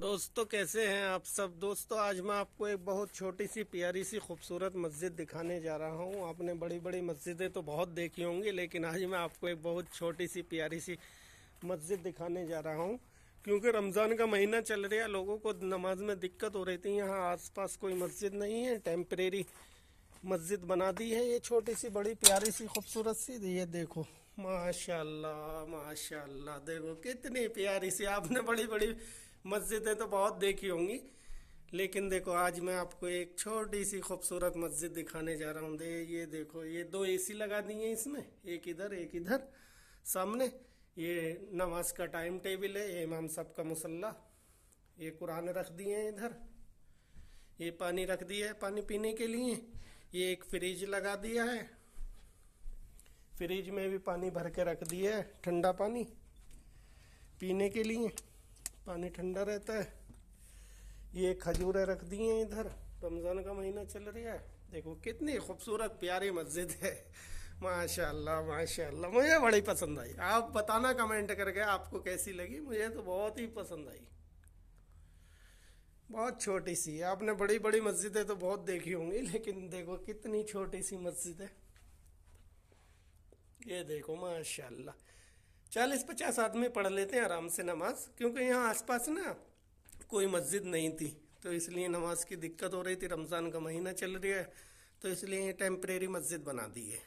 दोस्तों कैसे हैं आप सब दोस्तों आज मैं आपको एक बहुत छोटी सी प्यारी सी खूबसूरत मस्जिद दिखाने जा रहा हूं आपने बड़ी बड़ी मस्जिदें तो बहुत देखी होंगी लेकिन आज मैं आपको एक बहुत छोटी सी प्यारी सी मस्जिद दिखाने जा रहा हूं क्योंकि रमज़ान का महीना चल रहा है लोगों को नमाज में दिक्कत हो रही थी यहाँ आस कोई मस्जिद नहीं है टेम्परेरी मस्जिद बना दी है ये छोटी सी बड़ी प्यारी सी खूबसूरत सी ये देखो माशाल्लाह माशाल्लाह देखो कितनी प्यारी सी आपने बड़ी बड़ी मस्जिदें तो बहुत देखी होंगी लेकिन देखो आज मैं आपको एक छोटी सी खूबसूरत मस्जिद दिखाने जा रहा हूँ दे ये देखो ये दो एसी लगा दी है इसमें एक इधर एक इधर सामने ये नमाज का टाइम टेबल है इमाम साहब का मुसल्ला ये कुरान रख दिए हैं इधर ये पानी रख दिया है पानी पीने के लिए ये एक फ्रिज लगा दिया है फ्रिज में भी पानी भर के रख दिया है ठंडा पानी पीने के लिए पानी ठंडा रहता है ये खजूरें रख दी हैं इधर रमज़ान का महीना चल रहा है देखो कितनी खूबसूरत प्यारी मस्जिद है माशाल्लाह माशाल्लाह मुझे बड़ी पसंद आई आप बताना कमेंट करके आपको कैसी लगी मुझे तो बहुत ही पसंद आई बहुत छोटी सी आपने बड़ी बड़ी मस्जिदें तो बहुत देखी होंगी लेकिन देखो कितनी छोटी सी मस्जिद है ये देखो माशाल्लाह चालीस पचास आदमी पढ़ लेते हैं आराम से नमाज क्योंकि यहाँ आसपास ना कोई मस्जिद नहीं थी तो इसलिए नमाज की दिक्कत हो रही थी रमज़ान का महीना चल रहा है तो इसलिए टेम्परेरी मस्जिद बना दी है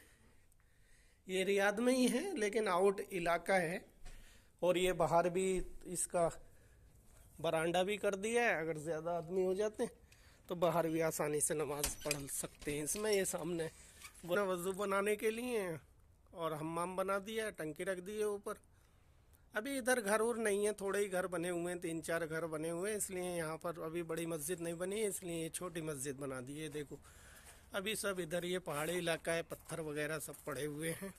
ये रियाद में ही है लेकिन आउट इलाका है और ये बाहर भी इसका बरांडा भी कर दिया है अगर ज़्यादा आदमी हो जाते हैं तो बाहर भी आसानी से नमाज़ पढ़ सकते हैं इसमें ये सामने बुरा वजू बनाने के लिए और हमाम बना दिया है टंकी रख दी है ऊपर अभी इधर घर उर नहीं है थोड़े ही घर बने हुए हैं तीन चार घर बने हुए हैं इसलिए यहाँ पर अभी बड़ी मस्जिद नहीं बनी है इसलिए ये छोटी मस्जिद बना दी है देखो अभी सब इधर ये पहाड़ी इलाका है पत्थर वगैरह सब पड़े हुए हैं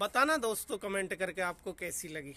बताना दोस्तों कमेंट करके आपको कैसी लगी